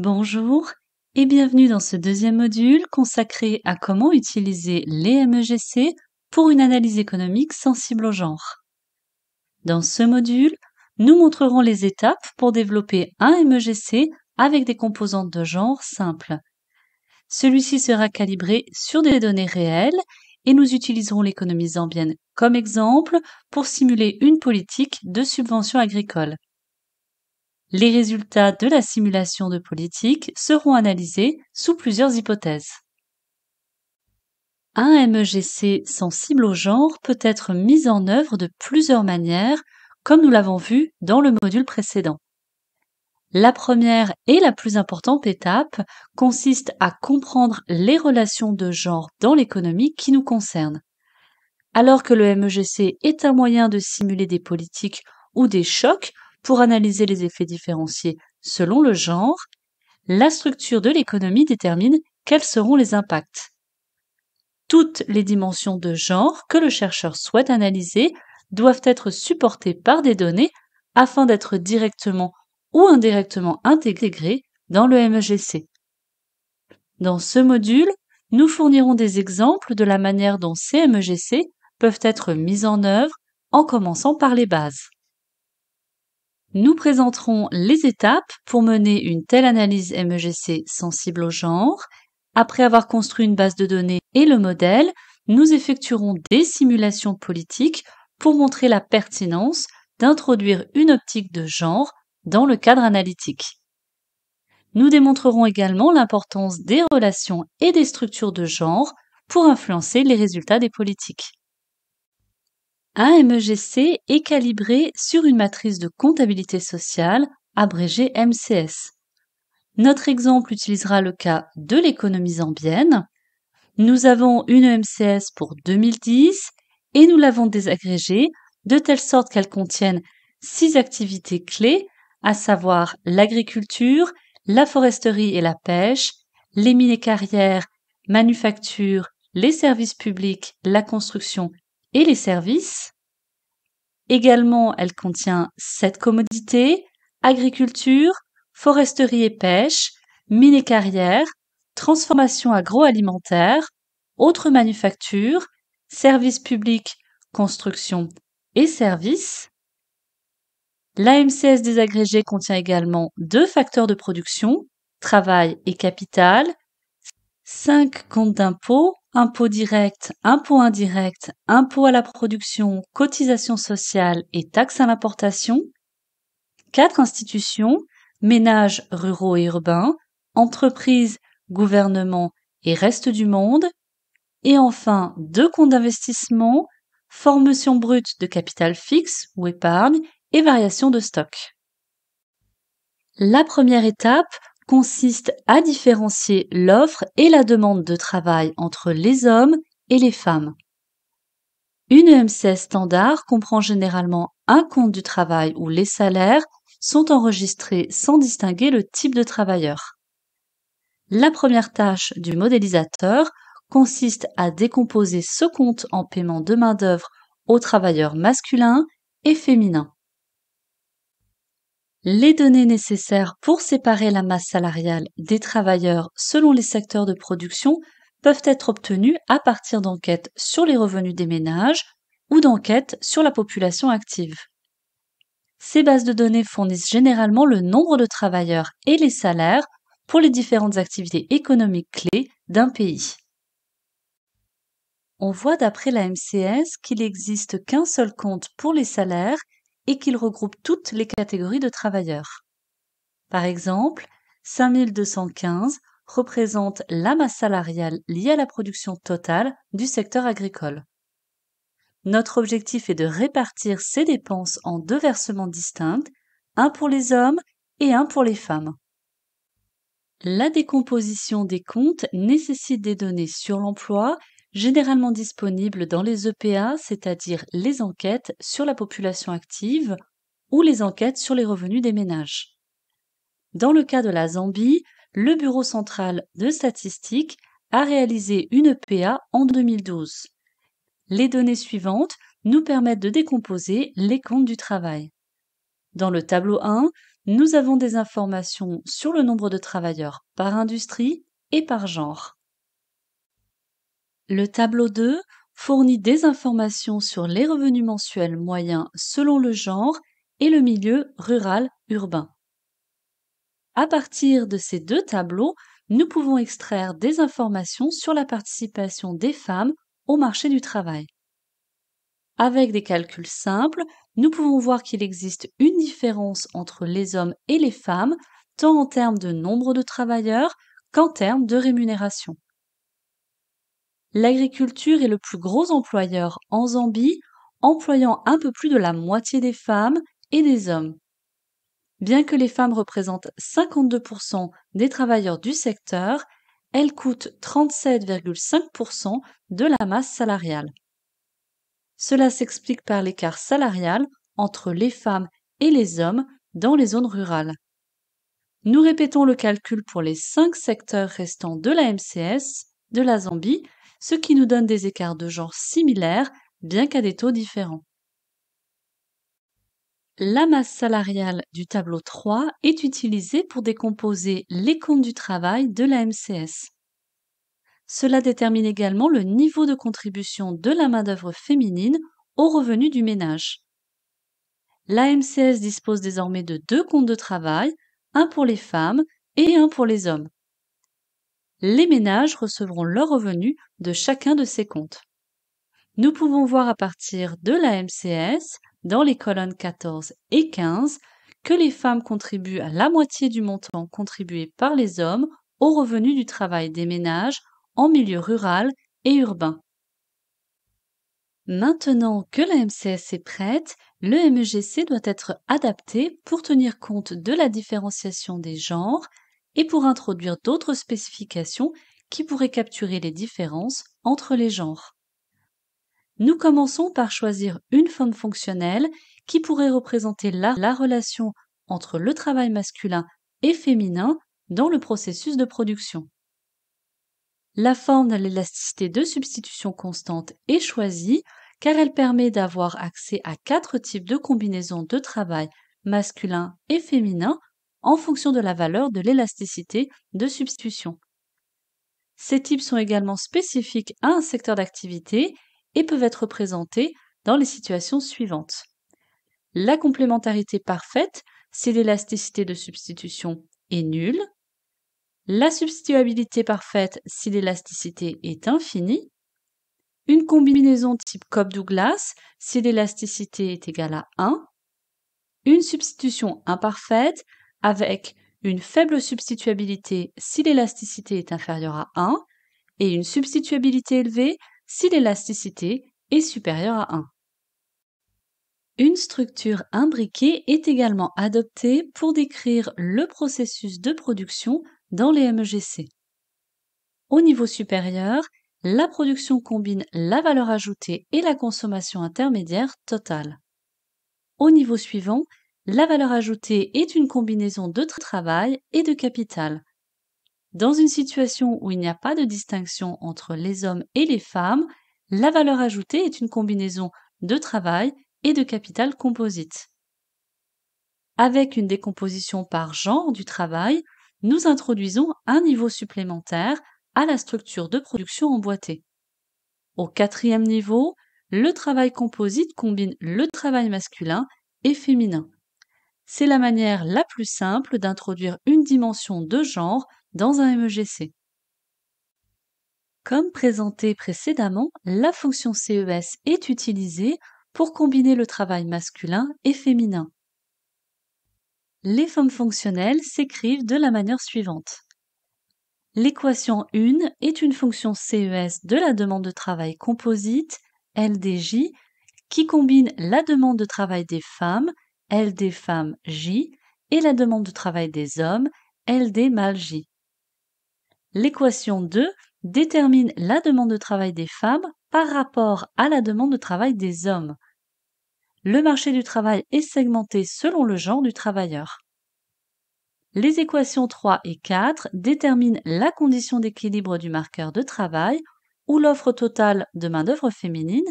Bonjour et bienvenue dans ce deuxième module consacré à comment utiliser les MEGC pour une analyse économique sensible au genre. Dans ce module, nous montrerons les étapes pour développer un MEGC avec des composantes de genre simples. Celui-ci sera calibré sur des données réelles et nous utiliserons l'économie zambienne comme exemple pour simuler une politique de subvention agricole. Les résultats de la simulation de politique seront analysés sous plusieurs hypothèses. Un MEGC sensible au genre peut être mis en œuvre de plusieurs manières, comme nous l'avons vu dans le module précédent. La première et la plus importante étape consiste à comprendre les relations de genre dans l'économie qui nous concerne. Alors que le MEGC est un moyen de simuler des politiques ou des chocs pour analyser les effets différenciés selon le genre, la structure de l'économie détermine quels seront les impacts. Toutes les dimensions de genre que le chercheur souhaite analyser doivent être supportées par des données afin d'être directement ou indirectement intégrées dans le MEGC. Dans ce module, nous fournirons des exemples de la manière dont ces MEGC peuvent être mises en œuvre en commençant par les bases. Nous présenterons les étapes pour mener une telle analyse MEGC sensible au genre. Après avoir construit une base de données et le modèle, nous effectuerons des simulations politiques pour montrer la pertinence d'introduire une optique de genre dans le cadre analytique. Nous démontrerons également l'importance des relations et des structures de genre pour influencer les résultats des politiques. AMEGC est calibré sur une matrice de comptabilité sociale, abrégée MCS. Notre exemple utilisera le cas de l'économie zambienne. Nous avons une MCS pour 2010 et nous l'avons désagrégée de telle sorte qu'elle contienne six activités clés, à savoir l'agriculture, la foresterie et la pêche, les mines et carrières, manufactures, les services publics, la construction et les services. Également, elle contient sept commodités, agriculture, foresterie et pêche, mines et carrières, transformation agroalimentaire, autres manufactures, services publics, construction et services. L'AMCS désagrégé contient également deux facteurs de production, travail et capital, cinq comptes d'impôts, impôts directs, impôts indirect, impôts à la production, cotisations sociales et taxes à l'importation. Quatre institutions, ménages ruraux et urbains, entreprises, gouvernements et reste du monde. Et enfin, deux comptes d'investissement, formation brute de capital fixe ou épargne et variation de stock. La première étape, consiste à différencier l'offre et la demande de travail entre les hommes et les femmes. Une EMC standard comprend généralement un compte du travail où les salaires sont enregistrés sans distinguer le type de travailleur. La première tâche du modélisateur consiste à décomposer ce compte en paiement de main-d'œuvre aux travailleurs masculins et féminins les données nécessaires pour séparer la masse salariale des travailleurs selon les secteurs de production peuvent être obtenues à partir d'enquêtes sur les revenus des ménages ou d'enquêtes sur la population active. Ces bases de données fournissent généralement le nombre de travailleurs et les salaires pour les différentes activités économiques clés d'un pays. On voit d'après la MCS qu'il n'existe qu'un seul compte pour les salaires et qu'il regroupe toutes les catégories de travailleurs. Par exemple, 5215 représente la masse salariale liée à la production totale du secteur agricole. Notre objectif est de répartir ces dépenses en deux versements distincts, un pour les hommes et un pour les femmes. La décomposition des comptes nécessite des données sur l'emploi généralement disponibles dans les EPA, c'est-à-dire les enquêtes sur la population active ou les enquêtes sur les revenus des ménages. Dans le cas de la Zambie, le Bureau central de statistiques a réalisé une EPA en 2012. Les données suivantes nous permettent de décomposer les comptes du travail. Dans le tableau 1, nous avons des informations sur le nombre de travailleurs par industrie et par genre. Le tableau 2 fournit des informations sur les revenus mensuels moyens selon le genre et le milieu rural-urbain. À partir de ces deux tableaux, nous pouvons extraire des informations sur la participation des femmes au marché du travail. Avec des calculs simples, nous pouvons voir qu'il existe une différence entre les hommes et les femmes, tant en termes de nombre de travailleurs qu'en termes de rémunération. L'agriculture est le plus gros employeur en Zambie, employant un peu plus de la moitié des femmes et des hommes. Bien que les femmes représentent 52% des travailleurs du secteur, elles coûtent 37,5% de la masse salariale. Cela s'explique par l'écart salarial entre les femmes et les hommes dans les zones rurales. Nous répétons le calcul pour les cinq secteurs restants de la MCS, de la Zambie, ce qui nous donne des écarts de genre similaires, bien qu'à des taux différents. La masse salariale du tableau 3 est utilisée pour décomposer les comptes du travail de la MCS. Cela détermine également le niveau de contribution de la main-d'œuvre féminine aux revenus du ménage. La MCS dispose désormais de deux comptes de travail, un pour les femmes et un pour les hommes les ménages recevront leurs revenus de chacun de ces comptes. Nous pouvons voir à partir de la MCS, dans les colonnes 14 et 15, que les femmes contribuent à la moitié du montant contribué par les hommes au revenu du travail des ménages en milieu rural et urbain. Maintenant que la MCS est prête, le MEGC doit être adapté pour tenir compte de la différenciation des genres et pour introduire d'autres spécifications qui pourraient capturer les différences entre les genres. Nous commençons par choisir une forme fonctionnelle qui pourrait représenter la, relation entre le travail masculin et féminin dans le processus de production. La forme de l'élasticité de substitution constante est choisie car elle permet d'avoir accès à quatre types de combinaisons de travail masculin et féminin en fonction de la valeur de l'élasticité de substitution. Ces types sont également spécifiques à un secteur d'activité et peuvent être présentés dans les situations suivantes. La complémentarité parfaite si l'élasticité de substitution est nulle, la substituabilité parfaite si l'élasticité est infinie, une combinaison type Cobb-Douglas si l'élasticité est égale à 1, une substitution imparfaite avec une faible substituabilité si l'élasticité est inférieure à 1 et une substituabilité élevée si l'élasticité est supérieure à 1. Une structure imbriquée est également adoptée pour décrire le processus de production dans les MEGC. Au niveau supérieur, la production combine la valeur ajoutée et la consommation intermédiaire totale. Au niveau suivant, la valeur ajoutée est une combinaison de travail et de capital. Dans une situation où il n'y a pas de distinction entre les hommes et les femmes, la valeur ajoutée est une combinaison de travail et de capital composite. Avec une décomposition par genre du travail, nous introduisons un niveau supplémentaire à la structure de production emboîtée. Au quatrième niveau, le travail composite combine le travail masculin et féminin. C'est la manière la plus simple d'introduire une dimension de genre dans un MEGC. Comme présenté précédemment, la fonction CES est utilisée pour combiner le travail masculin et féminin. Les formes fonctionnelles s'écrivent de la manière suivante. L'équation 1 est une fonction CES de la demande de travail composite, LDJ, qui combine la demande de travail des femmes Ld femmes J et la demande de travail des hommes Ld mal J. L'équation 2 détermine la demande de travail des femmes par rapport à la demande de travail des hommes. Le marché du travail est segmenté selon le genre du travailleur. Les équations 3 et 4 déterminent la condition d'équilibre du marqueur de travail ou l'offre totale de main-d'œuvre féminine,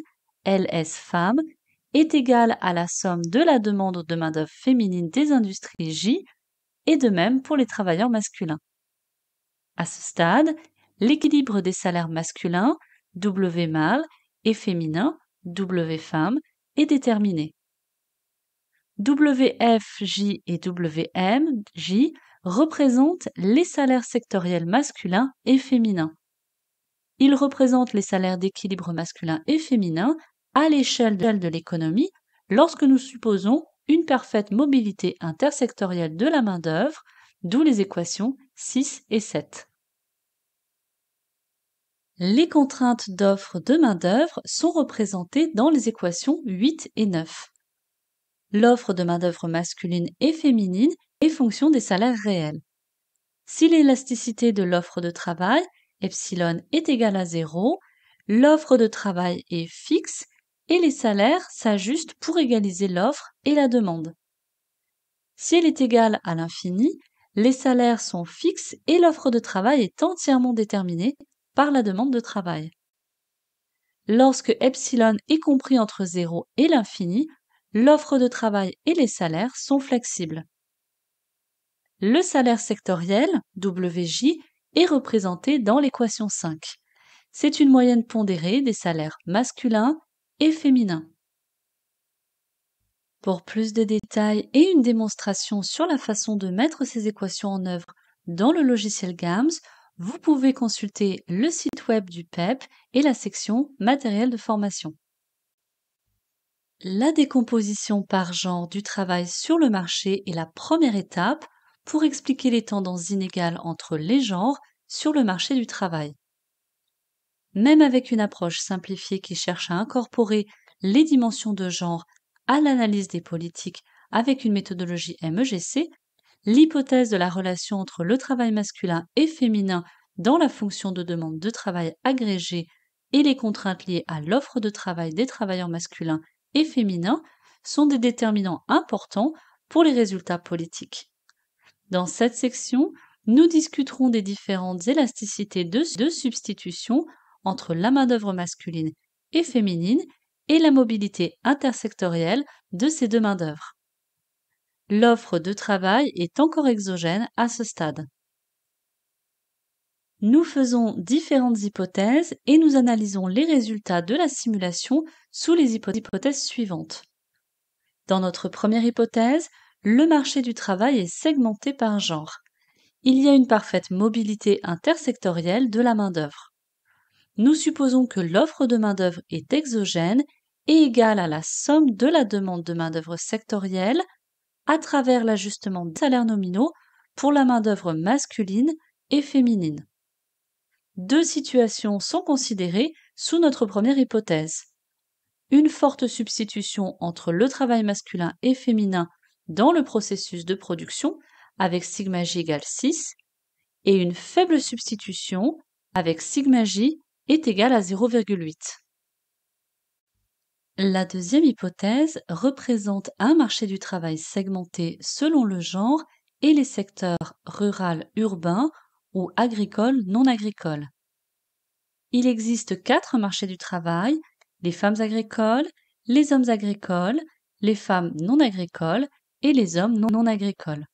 LS femmes est égal à la somme de la demande de main-d'œuvre féminine des industries J et de même pour les travailleurs masculins. À ce stade, l'équilibre des salaires masculins, W mâle, et féminin, W femme, est déterminé. WFJ et WMJ représentent les salaires sectoriels masculins et féminins. Ils représentent les salaires d'équilibre masculin et féminin à l'échelle de l'économie lorsque nous supposons une parfaite mobilité intersectorielle de la main-d'œuvre, d'où les équations 6 et 7. Les contraintes d'offre de main-d'œuvre sont représentées dans les équations 8 et 9. L'offre de main-d'œuvre masculine et féminine est fonction des salaires réels. Si l'élasticité de l'offre de travail, epsilon, est égale à 0, l'offre de travail est fixe et les salaires s'ajustent pour égaliser l'offre et la demande. Si elle est égale à l'infini, les salaires sont fixes et l'offre de travail est entièrement déterminée par la demande de travail. Lorsque epsilon est compris entre 0 et l'infini, l'offre de travail et les salaires sont flexibles. Le salaire sectoriel, WJ, est représenté dans l'équation 5. C'est une moyenne pondérée des salaires masculins et féminin. Pour plus de détails et une démonstration sur la façon de mettre ces équations en œuvre dans le logiciel GAMS, vous pouvez consulter le site web du PEP e et la section matériel de formation. La décomposition par genre du travail sur le marché est la première étape pour expliquer les tendances inégales entre les genres sur le marché du travail même avec une approche simplifiée qui cherche à incorporer les dimensions de genre à l'analyse des politiques avec une méthodologie MEGC, l'hypothèse de la relation entre le travail masculin et féminin dans la fonction de demande de travail agrégée et les contraintes liées à l'offre de travail des travailleurs masculins et féminins sont des déterminants importants pour les résultats politiques. Dans cette section, nous discuterons des différentes élasticités de, substitution entre la main-d'œuvre masculine et féminine et la mobilité intersectorielle de ces deux mains-d'œuvre. L'offre de travail est encore exogène à ce stade. Nous faisons différentes hypothèses et nous analysons les résultats de la simulation sous les hypothèses suivantes. Dans notre première hypothèse, le marché du travail est segmenté par genre. Il y a une parfaite mobilité intersectorielle de la main-d'œuvre nous supposons que l'offre de main-d'œuvre est exogène et égale à la somme de la demande de main-d'œuvre sectorielle à travers l'ajustement des salaires nominaux pour la main-d'œuvre masculine et féminine. Deux situations sont considérées sous notre première hypothèse. Une forte substitution entre le travail masculin et féminin dans le processus de production avec sigma j égale 6 et une faible substitution avec sigma j est égal à 0,8. La deuxième hypothèse représente un marché du travail segmenté selon le genre et les secteurs rural, urbain ou agricole, non agricole. Il existe quatre marchés du travail, les femmes agricoles, les hommes agricoles, les femmes non agricoles et les hommes non, non agricoles.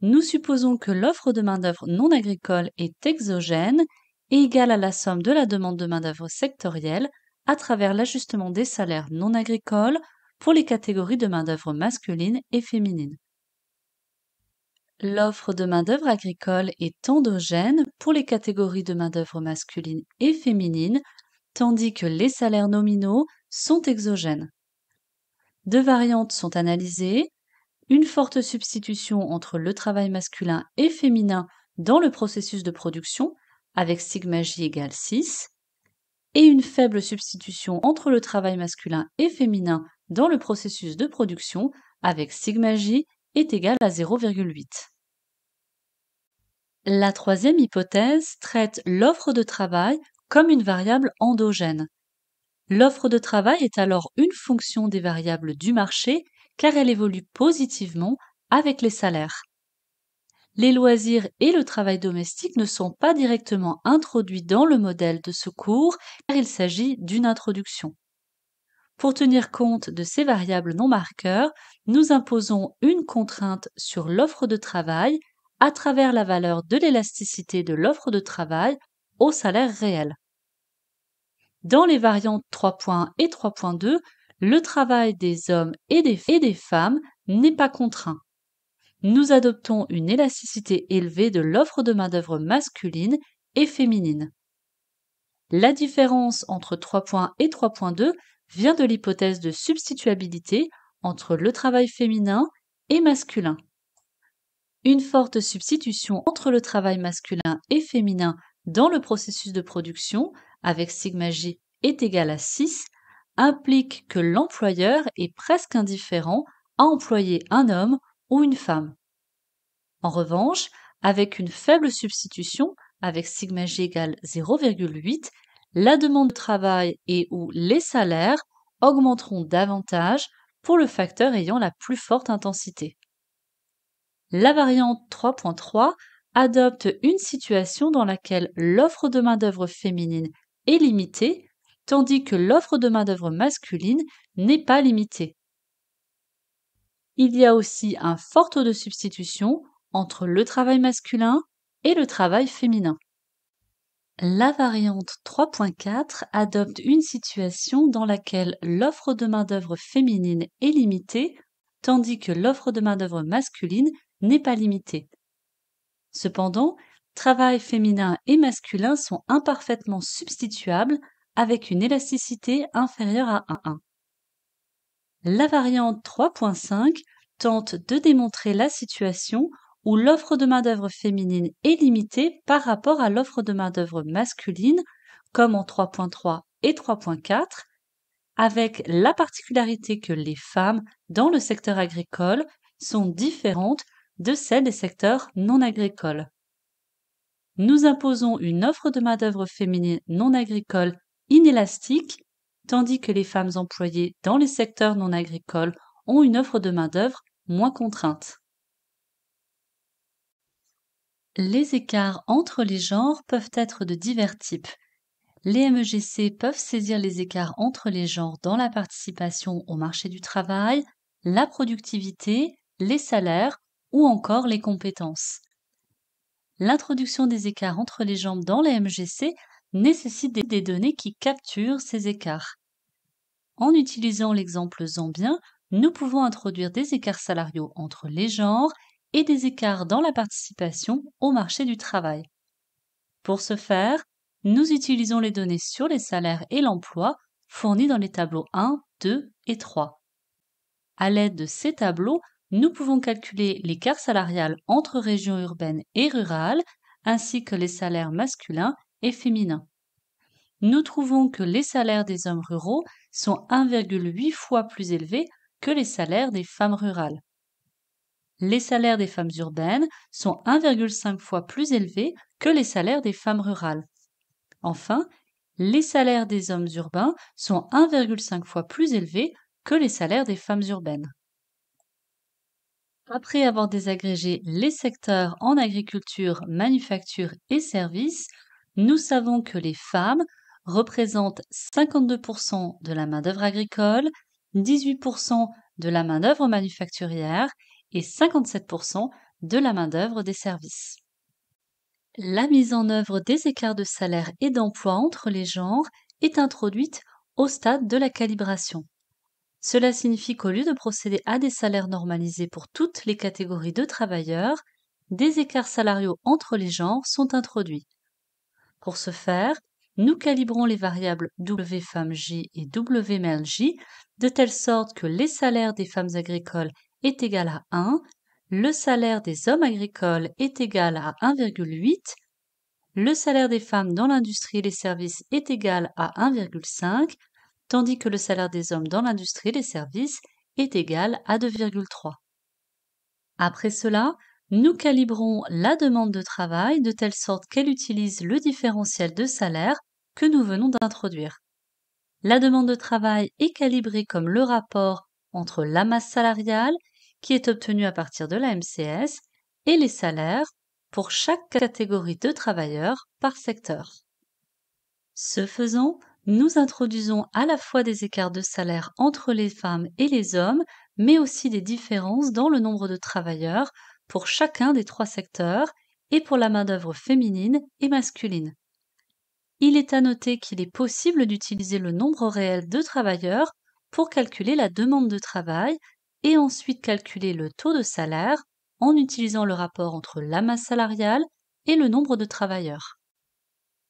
Nous supposons que l'offre de main-d'œuvre non agricole est exogène égale à la somme de la demande de main-d'œuvre sectorielle à travers l'ajustement des salaires non agricoles pour les catégories de main-d'œuvre masculine et féminine. L'offre de main-d'œuvre agricole est endogène pour les catégories de main-d'œuvre masculine et féminine, tandis que les salaires nominaux sont exogènes. Deux variantes sont analysées une forte substitution entre le travail masculin et féminin dans le processus de production avec j égale 6, et une faible substitution entre le travail masculin et féminin dans le processus de production avec sigma-j est égale à 0,8. La troisième hypothèse traite l'offre de travail comme une variable endogène. L'offre de travail est alors une fonction des variables du marché car elle évolue positivement avec les salaires les loisirs et le travail domestique ne sont pas directement introduits dans le modèle de ce cours car il s'agit d'une introduction. Pour tenir compte de ces variables non marqueurs, nous imposons une contrainte sur l'offre de travail à travers la valeur de l'élasticité de l'offre de travail au salaire réel. Dans les variantes 3.1 et 3.2, le travail des hommes et des, et des femmes n'est pas contraint nous adoptons une élasticité élevée de l'offre de main-d'œuvre masculine et féminine. La différence entre 3.1 et 3.2 vient de l'hypothèse de substituabilité entre le travail féminin et masculin. Une forte substitution entre le travail masculin et féminin dans le processus de production, avec sigma J est égal à 6, implique que l'employeur est presque indifférent à employer un homme ou une femme. En revanche, avec une faible substitution, avec sigma g égale 0,8, la demande de travail et ou les salaires augmenteront davantage pour le facteur ayant la plus forte intensité. La variante 3.3 adopte une situation dans laquelle l'offre de main-d'œuvre féminine est limitée, tandis que l'offre de main-d'œuvre masculine n'est pas limitée il y a aussi un fort taux de substitution entre le travail masculin et le travail féminin. La variante 3.4 adopte une situation dans laquelle l'offre de main-d'œuvre féminine est limitée, tandis que l'offre de main-d'œuvre masculine n'est pas limitée. Cependant, travail féminin et masculin sont imparfaitement substituables avec une élasticité inférieure à 1,1. La variante 3.5 tente de démontrer la situation où l'offre de main-d'œuvre féminine est limitée par rapport à l'offre de main-d'œuvre masculine, comme en 3.3 et 3.4, avec la particularité que les femmes dans le secteur agricole sont différentes de celles des secteurs non agricoles. Nous imposons une offre de main-d'œuvre féminine non agricole inélastique tandis que les femmes employées dans les secteurs non agricoles ont une offre de main-d'œuvre moins contrainte. Les écarts entre les genres peuvent être de divers types. Les MEGC peuvent saisir les écarts entre les genres dans la participation au marché du travail, la productivité, les salaires ou encore les compétences. L'introduction des écarts entre les genres dans les MGC. E nécessite des données qui capturent ces écarts. En utilisant l'exemple zambien, nous pouvons introduire des écarts salariaux entre les genres et des écarts dans la participation au marché du travail. Pour ce faire, nous utilisons les données sur les salaires et l'emploi fournies dans les tableaux 1, 2 et 3. À l'aide de ces tableaux, nous pouvons calculer l'écart salarial entre régions urbaines et rurales, ainsi que les salaires masculins féminin. Nous trouvons que les salaires des hommes ruraux sont 1,8 fois plus élevés que les salaires des femmes rurales. Les salaires des femmes urbaines sont 1,5 fois plus élevés que les salaires des femmes rurales. Enfin, les salaires des hommes urbains sont 1,5 fois plus élevés que les salaires des femmes urbaines. Après avoir désagrégé les secteurs en agriculture, manufacture et services, nous savons que les femmes représentent 52% de la main-d'œuvre agricole, 18% de la main-d'œuvre manufacturière et 57% de la main-d'œuvre des services. La mise en œuvre des écarts de salaire et d'emploi entre les genres est introduite au stade de la calibration. Cela signifie qu'au lieu de procéder à des salaires normalisés pour toutes les catégories de travailleurs, des écarts salariaux entre les genres sont introduits. Pour ce faire, nous calibrons les variables W et wmlj de telle sorte que les salaires des femmes agricoles est égal à 1, le salaire des hommes agricoles est égal à 1,8, le salaire des femmes dans l'industrie et les services est égal à 1,5, tandis que le salaire des hommes dans l'industrie et les services est égal à 2,3. Après cela, nous calibrons la demande de travail de telle sorte qu'elle utilise le différentiel de salaire que nous venons d'introduire. La demande de travail est calibrée comme le rapport entre la masse salariale, qui est obtenue à partir de la MCS, et les salaires pour chaque catégorie de travailleurs par secteur. Ce faisant, nous introduisons à la fois des écarts de salaire entre les femmes et les hommes, mais aussi des différences dans le nombre de travailleurs pour chacun des trois secteurs et pour la main-d'œuvre féminine et masculine. Il est à noter qu'il est possible d'utiliser le nombre réel de travailleurs pour calculer la demande de travail et ensuite calculer le taux de salaire en utilisant le rapport entre la masse salariale et le nombre de travailleurs.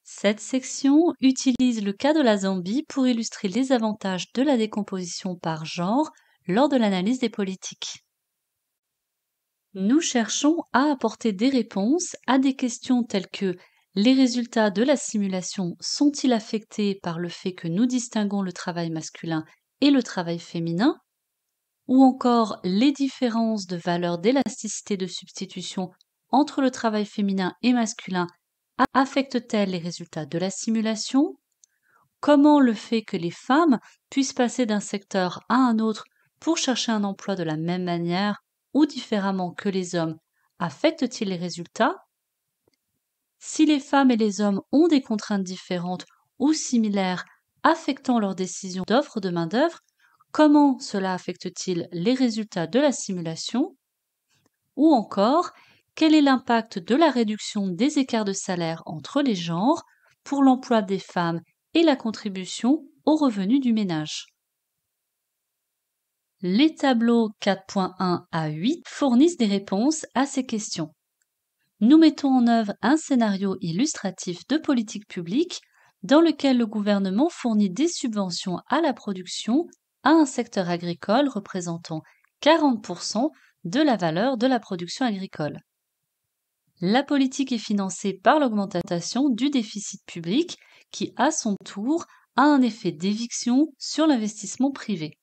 Cette section utilise le cas de la Zambie pour illustrer les avantages de la décomposition par genre lors de l'analyse des politiques. Nous cherchons à apporter des réponses à des questions telles que les résultats de la simulation sont-ils affectés par le fait que nous distinguons le travail masculin et le travail féminin Ou encore les différences de valeur d'élasticité de substitution entre le travail féminin et masculin affectent-elles les résultats de la simulation Comment le fait que les femmes puissent passer d'un secteur à un autre pour chercher un emploi de la même manière ou différemment que les hommes affectent-ils les résultats Si les femmes et les hommes ont des contraintes différentes ou similaires affectant leurs décisions d'offre de main-d'œuvre, comment cela affecte-t-il les résultats de la simulation Ou encore, quel est l'impact de la réduction des écarts de salaire entre les genres pour l'emploi des femmes et la contribution aux revenus du ménage les tableaux 4.1 à 8 fournissent des réponses à ces questions. Nous mettons en œuvre un scénario illustratif de politique publique dans lequel le gouvernement fournit des subventions à la production à un secteur agricole représentant 40% de la valeur de la production agricole. La politique est financée par l'augmentation du déficit public qui, à son tour, a un effet d'éviction sur l'investissement privé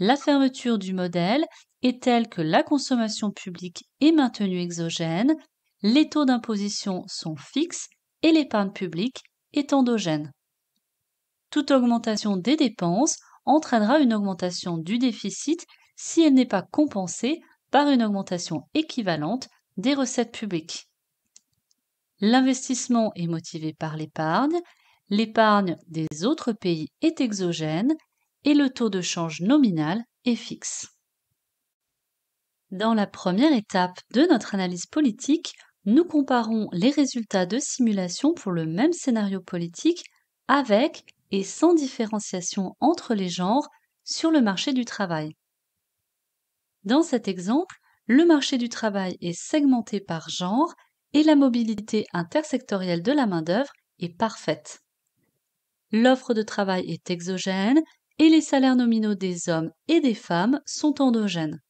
la fermeture du modèle est telle que la consommation publique est maintenue exogène, les taux d'imposition sont fixes et l'épargne publique est endogène. Toute augmentation des dépenses entraînera une augmentation du déficit si elle n'est pas compensée par une augmentation équivalente des recettes publiques. L'investissement est motivé par l'épargne, l'épargne des autres pays est exogène et le taux de change nominal est fixe. Dans la première étape de notre analyse politique, nous comparons les résultats de simulation pour le même scénario politique avec et sans différenciation entre les genres sur le marché du travail. Dans cet exemple, le marché du travail est segmenté par genre et la mobilité intersectorielle de la main-d'œuvre est parfaite. L'offre de travail est exogène et les salaires nominaux des hommes et des femmes sont endogènes.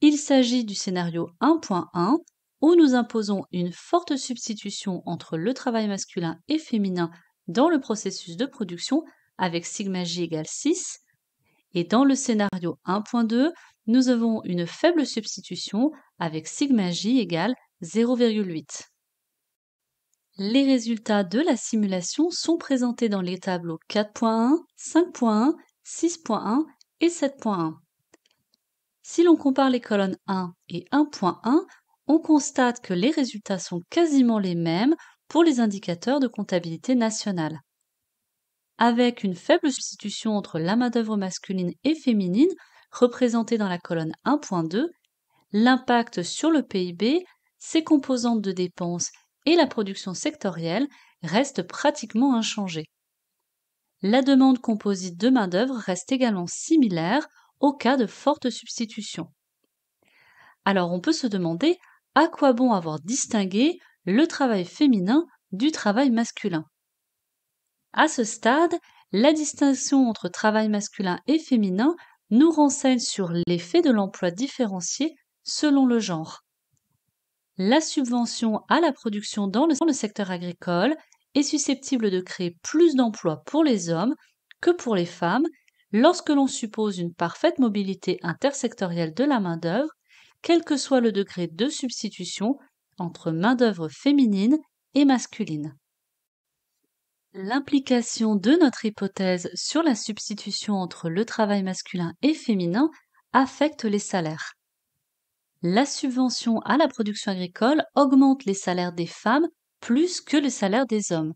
Il s'agit du scénario 1.1 où nous imposons une forte substitution entre le travail masculin et féminin dans le processus de production avec sigma j égale 6 et dans le scénario 1.2 nous avons une faible substitution avec sigma j égale 0,8. Les résultats de la simulation sont présentés dans les tableaux 4.1, 5.1, 6.1 et 7.1. Si l'on compare les colonnes 1 et 1.1, on constate que les résultats sont quasiment les mêmes pour les indicateurs de comptabilité nationale. Avec une faible substitution entre la main-d'œuvre masculine et féminine, représentée dans la colonne 1.2, l'impact sur le PIB, ses composantes de dépenses et la production sectorielle reste pratiquement inchangée. La demande composite de main-d'œuvre reste également similaire au cas de forte substitution. Alors on peut se demander à quoi bon avoir distingué le travail féminin du travail masculin. À ce stade, la distinction entre travail masculin et féminin nous renseigne sur l'effet de l'emploi différencié selon le genre la subvention à la production dans le, secteur agricole est susceptible de créer plus d'emplois pour les hommes que pour les femmes lorsque l'on suppose une parfaite mobilité intersectorielle de la main-d'œuvre, quel que soit le degré de substitution entre main-d'œuvre féminine et masculine. L'implication de notre hypothèse sur la substitution entre le travail masculin et féminin affecte les salaires la subvention à la production agricole augmente les salaires des femmes plus que les salaires des hommes.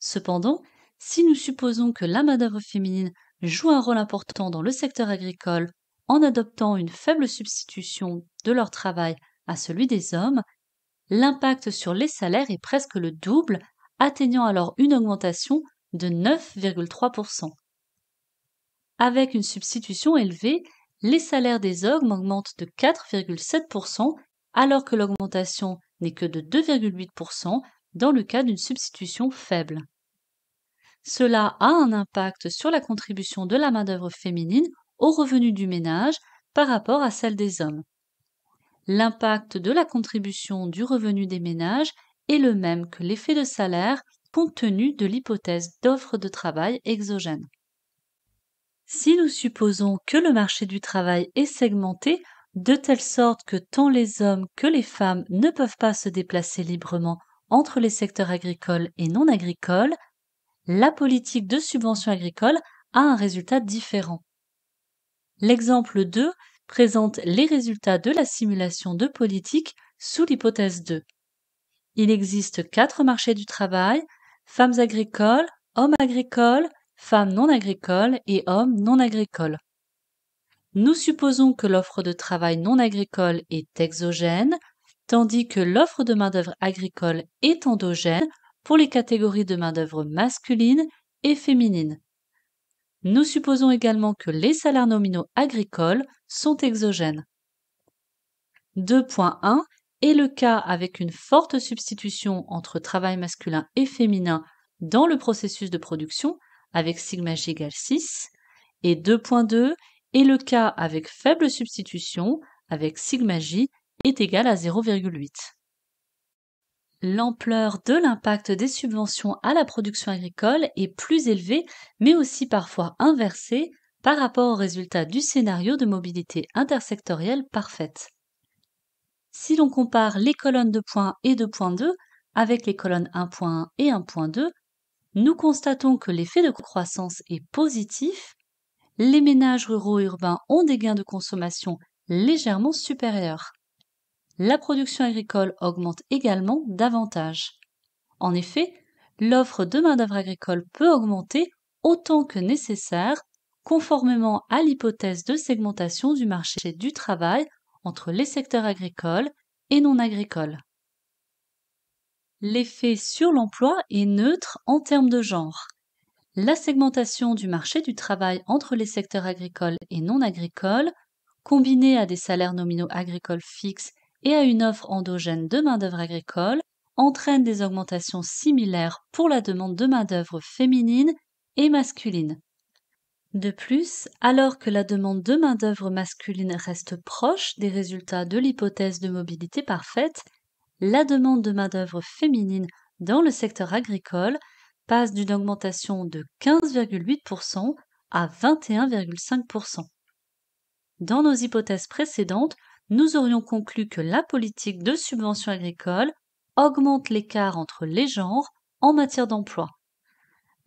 Cependant, si nous supposons que la main-d'œuvre féminine joue un rôle important dans le secteur agricole en adoptant une faible substitution de leur travail à celui des hommes, l'impact sur les salaires est presque le double, atteignant alors une augmentation de 9,3%. Avec une substitution élevée, les salaires des hommes augmentent de 4,7% alors que l'augmentation n'est que de 2,8% dans le cas d'une substitution faible. Cela a un impact sur la contribution de la main-d'œuvre féminine aux revenus du ménage par rapport à celle des hommes. L'impact de la contribution du revenu des ménages est le même que l'effet de salaire compte tenu de l'hypothèse d'offre de travail exogène. Si nous supposons que le marché du travail est segmenté de telle sorte que tant les hommes que les femmes ne peuvent pas se déplacer librement entre les secteurs agricoles et non agricoles, la politique de subvention agricole a un résultat différent. L'exemple 2 présente les résultats de la simulation de politique sous l'hypothèse 2. Il existe quatre marchés du travail, femmes agricoles, hommes agricoles, femmes non agricoles et hommes non agricoles. Nous supposons que l'offre de travail non agricole est exogène, tandis que l'offre de main-d'œuvre agricole est endogène pour les catégories de main-d'œuvre masculine et féminine. Nous supposons également que les salaires nominaux agricoles sont exogènes. 2.1 est le cas avec une forte substitution entre travail masculin et féminin dans le processus de production, avec sigma j égale 6, et 2.2 et le cas avec faible substitution avec sigma j est égal à 0,8. L'ampleur de l'impact des subventions à la production agricole est plus élevée, mais aussi parfois inversée, par rapport au résultat du scénario de mobilité intersectorielle parfaite. Si l'on compare les colonnes de points et de 2 avec les colonnes 1.1 et 1.2, nous constatons que l'effet de croissance est positif, les ménages ruraux urbains ont des gains de consommation légèrement supérieurs. La production agricole augmente également davantage. En effet, l'offre de main-d'œuvre agricole peut augmenter autant que nécessaire, conformément à l'hypothèse de segmentation du marché du travail entre les secteurs agricoles et non agricoles. L'effet sur l'emploi est neutre en termes de genre. La segmentation du marché du travail entre les secteurs agricoles et non agricoles, combinée à des salaires nominaux agricoles fixes et à une offre endogène de main-d'œuvre agricole, entraîne des augmentations similaires pour la demande de main-d'œuvre féminine et masculine. De plus, alors que la demande de main-d'œuvre masculine reste proche des résultats de l'hypothèse de mobilité parfaite, la demande de main-d'œuvre féminine dans le secteur agricole passe d'une augmentation de 15,8% à 21,5%. Dans nos hypothèses précédentes, nous aurions conclu que la politique de subvention agricole augmente l'écart entre les genres en matière d'emploi.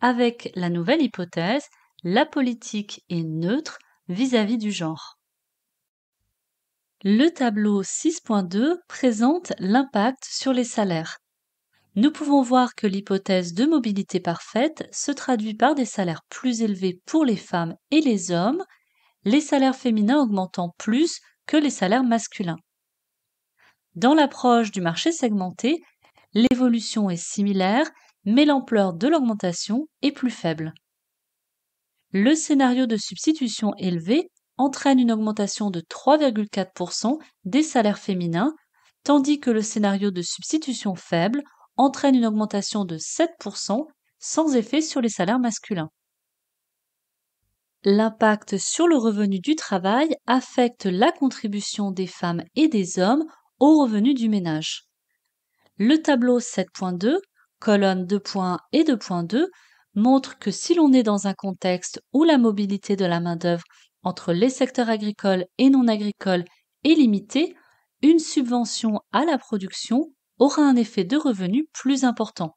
Avec la nouvelle hypothèse, la politique est neutre vis-à-vis -vis du genre. Le tableau 6.2 présente l'impact sur les salaires. Nous pouvons voir que l'hypothèse de mobilité parfaite se traduit par des salaires plus élevés pour les femmes et les hommes, les salaires féminins augmentant plus que les salaires masculins. Dans l'approche du marché segmenté, l'évolution est similaire, mais l'ampleur de l'augmentation est plus faible. Le scénario de substitution élevée entraîne une augmentation de 3,4% des salaires féminins, tandis que le scénario de substitution faible entraîne une augmentation de 7% sans effet sur les salaires masculins. L'impact sur le revenu du travail affecte la contribution des femmes et des hommes au revenu du ménage. Le tableau 7.2, colonne 2.1 et 2.2, montre que si l'on est dans un contexte où la mobilité de la main-d'œuvre entre les secteurs agricoles et non agricoles est limitée, une subvention à la production aura un effet de revenu plus important.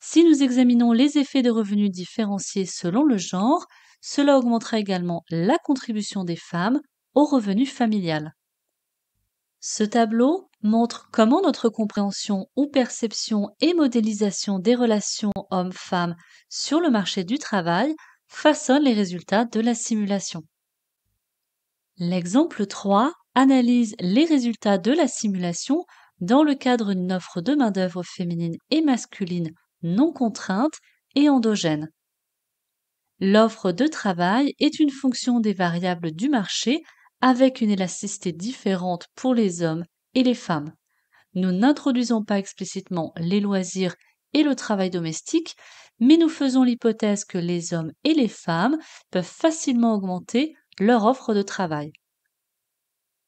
Si nous examinons les effets de revenus différenciés selon le genre, cela augmentera également la contribution des femmes au revenu familial. Ce tableau montre comment notre compréhension ou perception et modélisation des relations hommes-femmes sur le marché du travail façonne les résultats de la simulation. L'exemple 3 analyse les résultats de la simulation dans le cadre d'une offre de main-d'œuvre féminine et masculine non contrainte et endogène. L'offre de travail est une fonction des variables du marché avec une élasticité différente pour les hommes et les femmes. Nous n'introduisons pas explicitement les loisirs et le travail domestique, mais nous faisons l'hypothèse que les hommes et les femmes peuvent facilement augmenter leur offre de travail.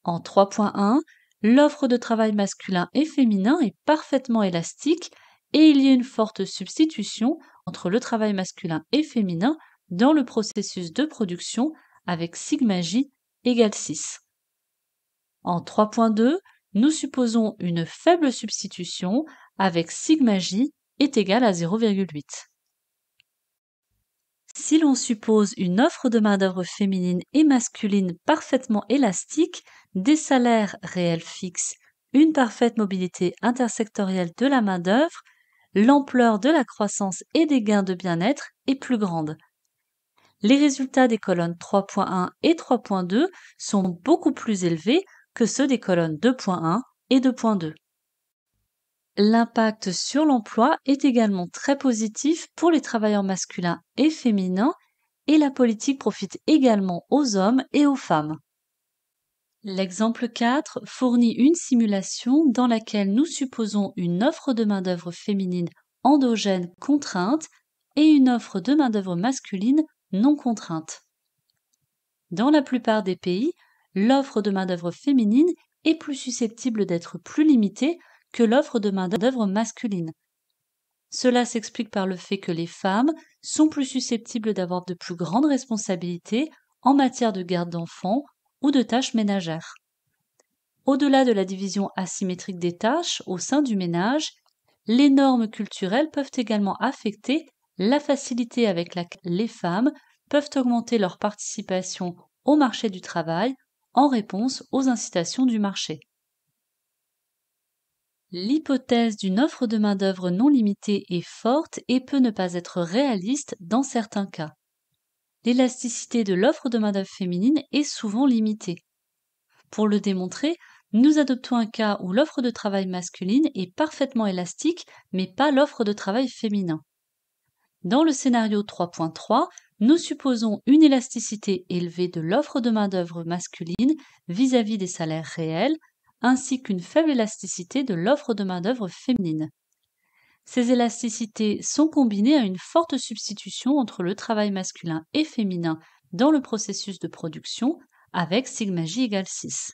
En 3.1, l'offre de travail masculin et féminin est parfaitement élastique et il y a une forte substitution entre le travail masculin et féminin dans le processus de production avec sigma j égale 6. En 3.2, nous supposons une faible substitution avec sigma j est égal à 0,8. Si l'on suppose une offre de main-d'œuvre féminine et masculine parfaitement élastique, des salaires réels fixes, une parfaite mobilité intersectorielle de la main-d'œuvre, l'ampleur de la croissance et des gains de bien-être est plus grande. Les résultats des colonnes 3.1 et 3.2 sont beaucoup plus élevés que ceux des colonnes 2.1 et 2.2 l'impact sur l'emploi est également très positif pour les travailleurs masculins et féminins et la politique profite également aux hommes et aux femmes. L'exemple 4 fournit une simulation dans laquelle nous supposons une offre de main-d'œuvre féminine endogène contrainte et une offre de main-d'œuvre masculine non contrainte. Dans la plupart des pays, l'offre de main-d'œuvre féminine est plus susceptible d'être plus limitée que l'offre de main-d'œuvre masculine. Cela s'explique par le fait que les femmes sont plus susceptibles d'avoir de plus grandes responsabilités en matière de garde d'enfants ou de tâches ménagères. Au-delà de la division asymétrique des tâches au sein du ménage, les normes culturelles peuvent également affecter la facilité avec laquelle les femmes peuvent augmenter leur participation au marché du travail en réponse aux incitations du marché. L'hypothèse d'une offre de main-d'œuvre non limitée est forte et peut ne pas être réaliste dans certains cas. L'élasticité de l'offre de main-d'œuvre féminine est souvent limitée. Pour le démontrer, nous adoptons un cas où l'offre de travail masculine est parfaitement élastique, mais pas l'offre de travail féminin. Dans le scénario 3.3, nous supposons une élasticité élevée de l'offre de main-d'œuvre masculine vis-à-vis -vis des salaires réels, ainsi qu'une faible élasticité de l'offre de main-d'œuvre féminine. Ces élasticités sont combinées à une forte substitution entre le travail masculin et féminin dans le processus de production avec sigma j égale 6.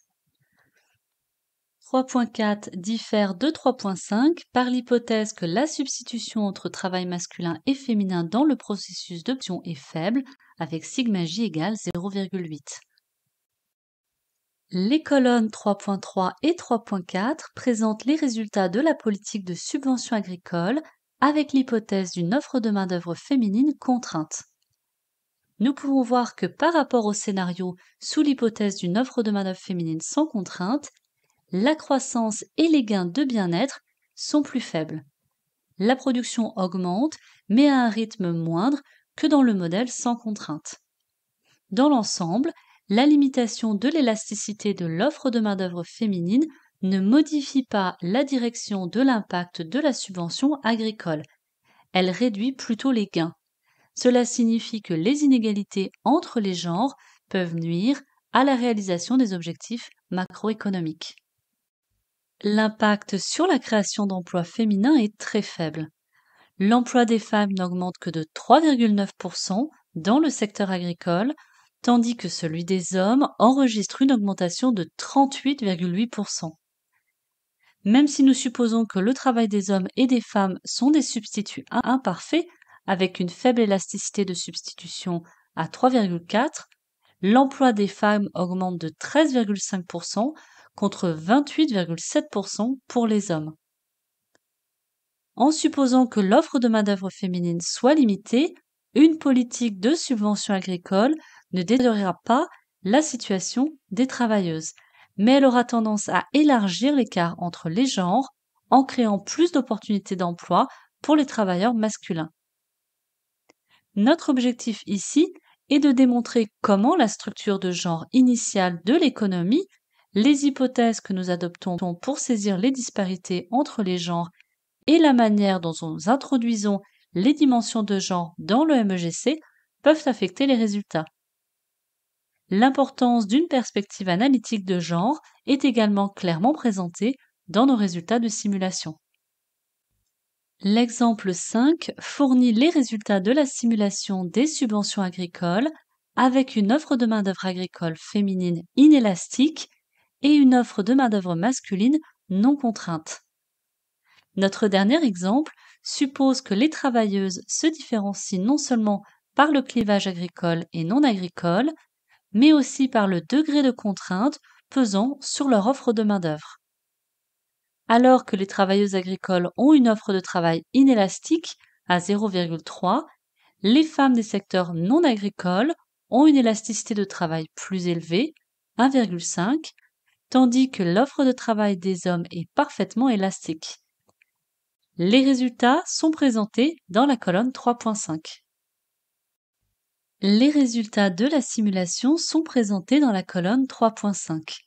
3.4 diffère de 3.5 par l'hypothèse que la substitution entre travail masculin et féminin dans le processus d'option est faible avec sigma j égale 0,8. Les colonnes 3.3 et 3.4 présentent les résultats de la politique de subvention agricole avec l'hypothèse d'une offre de main-d'œuvre féminine contrainte. Nous pouvons voir que par rapport au scénario sous l'hypothèse d'une offre de main-d'œuvre féminine sans contrainte, la croissance et les gains de bien-être sont plus faibles. La production augmente, mais à un rythme moindre que dans le modèle sans contrainte. Dans l'ensemble, la limitation de l'élasticité de l'offre de main-d'œuvre féminine ne modifie pas la direction de l'impact de la subvention agricole. Elle réduit plutôt les gains. Cela signifie que les inégalités entre les genres peuvent nuire à la réalisation des objectifs macroéconomiques. L'impact sur la création d'emplois féminins est très faible. L'emploi des femmes n'augmente que de 3,9% dans le secteur agricole tandis que celui des hommes enregistre une augmentation de 38,8%. Même si nous supposons que le travail des hommes et des femmes sont des substituts à imparfaits, avec une faible élasticité de substitution à 3,4, l'emploi des femmes augmente de 13,5% contre 28,7% pour les hommes. En supposant que l'offre de main-d'œuvre féminine soit limitée, une politique de subvention agricole ne détériorera pas la situation des travailleuses, mais elle aura tendance à élargir l'écart entre les genres en créant plus d'opportunités d'emploi pour les travailleurs masculins. Notre objectif ici est de démontrer comment la structure de genre initiale de l'économie, les hypothèses que nous adoptons pour saisir les disparités entre les genres et la manière dont nous introduisons les dimensions de genre dans le MEGC peuvent affecter les résultats. L'importance d'une perspective analytique de genre est également clairement présentée dans nos résultats de simulation. L'exemple 5 fournit les résultats de la simulation des subventions agricoles avec une offre de main-d'œuvre agricole féminine inélastique et une offre de main-d'œuvre masculine non contrainte. Notre dernier exemple suppose que les travailleuses se différencient non seulement par le clivage agricole et non agricole, mais aussi par le degré de contrainte pesant sur leur offre de main-d'œuvre. Alors que les travailleuses agricoles ont une offre de travail inélastique à 0,3, les femmes des secteurs non agricoles ont une élasticité de travail plus élevée, 1,5, tandis que l'offre de travail des hommes est parfaitement élastique. Les résultats sont présentés dans la colonne 3.5. Les résultats de la simulation sont présentés dans la colonne 3.5.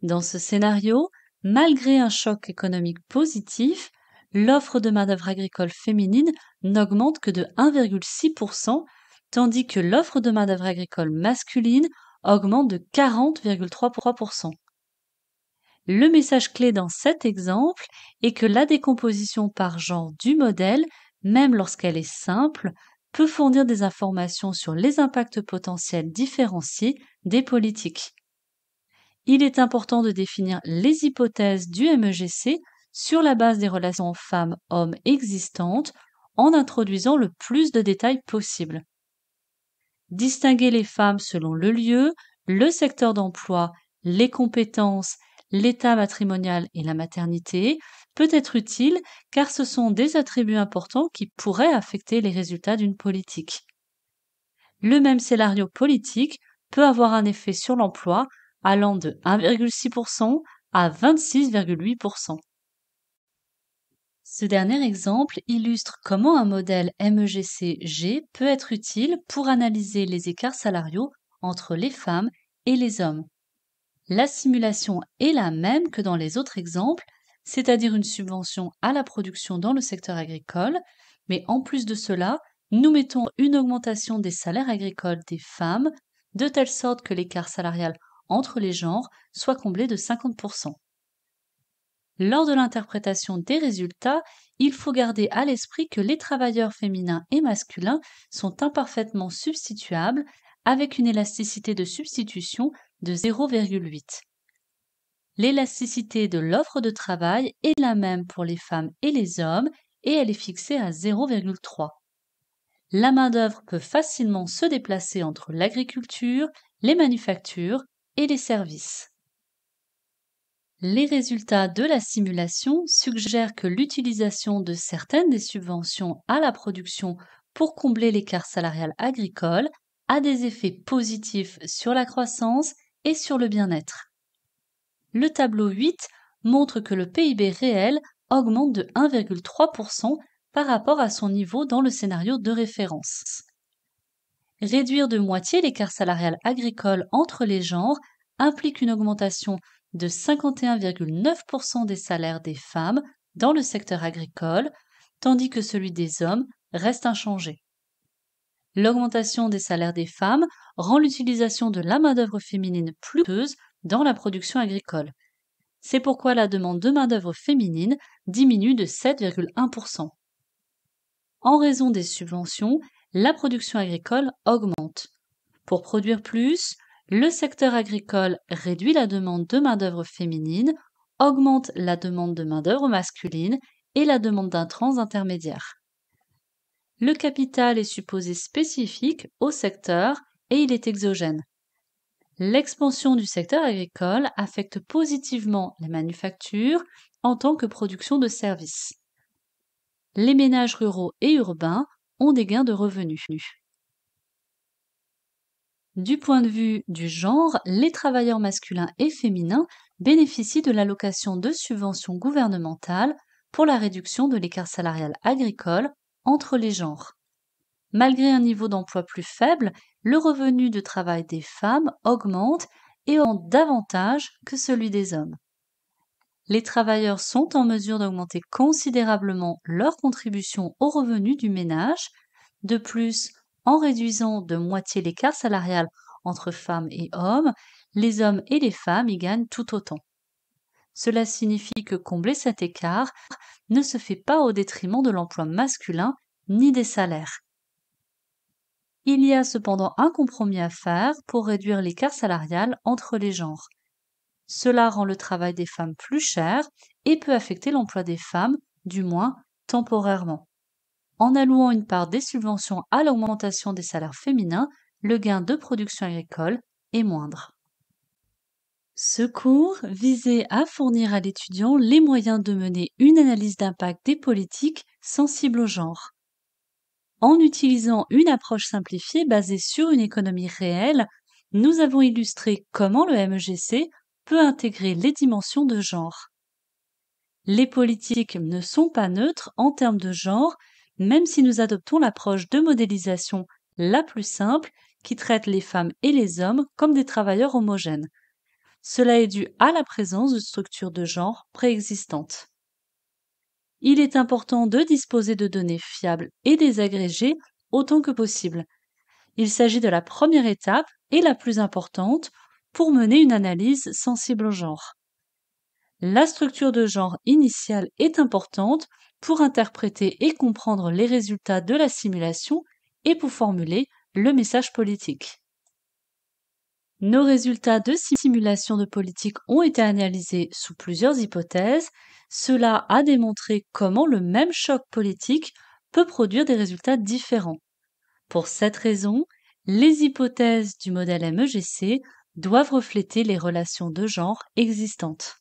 Dans ce scénario, malgré un choc économique positif, l'offre de main-d'œuvre agricole féminine n'augmente que de 1,6%, tandis que l'offre de main-d'œuvre agricole masculine augmente de 40,33%. Le message clé dans cet exemple est que la décomposition par genre du modèle, même lorsqu'elle est simple, peut fournir des informations sur les impacts potentiels différenciés des politiques. Il est important de définir les hypothèses du MEGC sur la base des relations femmes-hommes existantes en introduisant le plus de détails possible. Distinguer les femmes selon le lieu, le secteur d'emploi, les compétences l'état matrimonial et la maternité peut être utile car ce sont des attributs importants qui pourraient affecter les résultats d'une politique. Le même scénario politique peut avoir un effet sur l'emploi allant de 1,6% à 26,8%. Ce dernier exemple illustre comment un modèle MEGCG peut être utile pour analyser les écarts salariaux entre les femmes et les hommes la simulation est la même que dans les autres exemples, c'est-à-dire une subvention à la production dans le secteur agricole, mais en plus de cela, nous mettons une augmentation des salaires agricoles des femmes, de telle sorte que l'écart salarial entre les genres soit comblé de 50%. Lors de l'interprétation des résultats, il faut garder à l'esprit que les travailleurs féminins et masculins sont imparfaitement substituables avec une élasticité de substitution de 0,8. L'élasticité de l'offre de travail est la même pour les femmes et les hommes et elle est fixée à 0,3. La main-d'œuvre peut facilement se déplacer entre l'agriculture, les manufactures et les services. Les résultats de la simulation suggèrent que l'utilisation de certaines des subventions à la production pour combler l'écart salarial agricole a des effets positifs sur la croissance et sur le bien-être. Le tableau 8 montre que le PIB réel augmente de 1,3% par rapport à son niveau dans le scénario de référence. Réduire de moitié l'écart salarial agricole entre les genres implique une augmentation de 51,9% des salaires des femmes dans le secteur agricole, tandis que celui des hommes reste inchangé. L'augmentation des salaires des femmes rend l'utilisation de la main-d'œuvre féminine plus coûteuse dans la production agricole. C'est pourquoi la demande de main-d'œuvre féminine diminue de 7,1%. En raison des subventions, la production agricole augmente. Pour produire plus, le secteur agricole réduit la demande de main-d'œuvre féminine, augmente la demande de main-d'œuvre masculine et la demande d'un trans intermédiaire le capital est supposé spécifique au secteur et il est exogène. L'expansion du secteur agricole affecte positivement les manufactures en tant que production de services. Les ménages ruraux et urbains ont des gains de revenus. Du point de vue du genre, les travailleurs masculins et féminins bénéficient de l'allocation de subventions gouvernementales pour la réduction de l'écart salarial agricole entre les genres. Malgré un niveau d'emploi plus faible, le revenu de travail des femmes augmente et en davantage que celui des hommes. Les travailleurs sont en mesure d'augmenter considérablement leur contribution au revenu du ménage. De plus, en réduisant de moitié l'écart salarial entre femmes et hommes, les hommes et les femmes y gagnent tout autant. Cela signifie que combler cet écart ne se fait pas au détriment de l'emploi masculin ni des salaires. Il y a cependant un compromis à faire pour réduire l'écart salarial entre les genres. Cela rend le travail des femmes plus cher et peut affecter l'emploi des femmes, du moins temporairement. En allouant une part des subventions à l'augmentation des salaires féminins, le gain de production agricole est moindre. Ce cours visait à fournir à l'étudiant les moyens de mener une analyse d'impact des politiques sensibles au genre. En utilisant une approche simplifiée basée sur une économie réelle, nous avons illustré comment le MGC peut intégrer les dimensions de genre. Les politiques ne sont pas neutres en termes de genre, même si nous adoptons l'approche de modélisation la plus simple qui traite les femmes et les hommes comme des travailleurs homogènes. Cela est dû à la présence de structures de genre préexistantes. Il est important de disposer de données fiables et désagrégées autant que possible. Il s'agit de la première étape et la plus importante pour mener une analyse sensible au genre. La structure de genre initiale est importante pour interpréter et comprendre les résultats de la simulation et pour formuler le message politique. Nos résultats de simulation de politique ont été analysés sous plusieurs hypothèses. Cela a démontré comment le même choc politique peut produire des résultats différents. Pour cette raison, les hypothèses du modèle MEGC doivent refléter les relations de genre existantes.